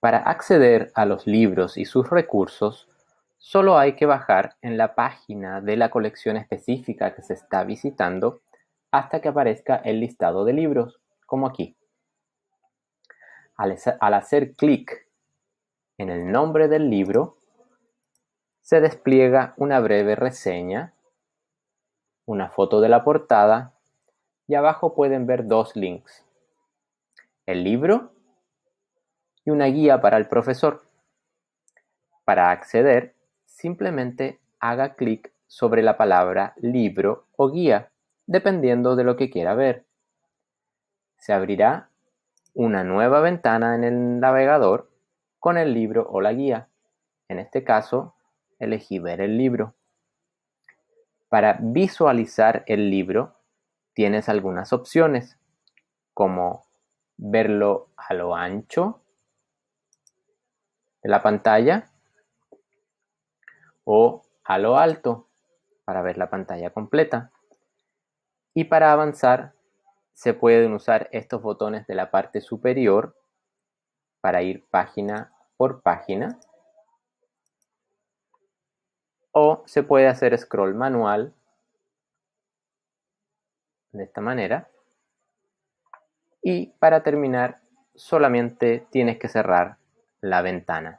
Para acceder a los libros y sus recursos, solo hay que bajar en la página de la colección específica que se está visitando hasta que aparezca el listado de libros, como aquí. Al, al hacer clic en el nombre del libro, se despliega una breve reseña, una foto de la portada y abajo pueden ver dos links. El libro y una guía para el profesor. Para acceder, simplemente haga clic sobre la palabra libro o guía, dependiendo de lo que quiera ver. Se abrirá una nueva ventana en el navegador con el libro o la guía. En este caso, elegí ver el libro. Para visualizar el libro, tienes algunas opciones, como verlo a lo ancho, la pantalla o a lo alto para ver la pantalla completa. Y para avanzar se pueden usar estos botones de la parte superior para ir página por página. O se puede hacer scroll manual de esta manera. Y para terminar solamente tienes que cerrar la ventana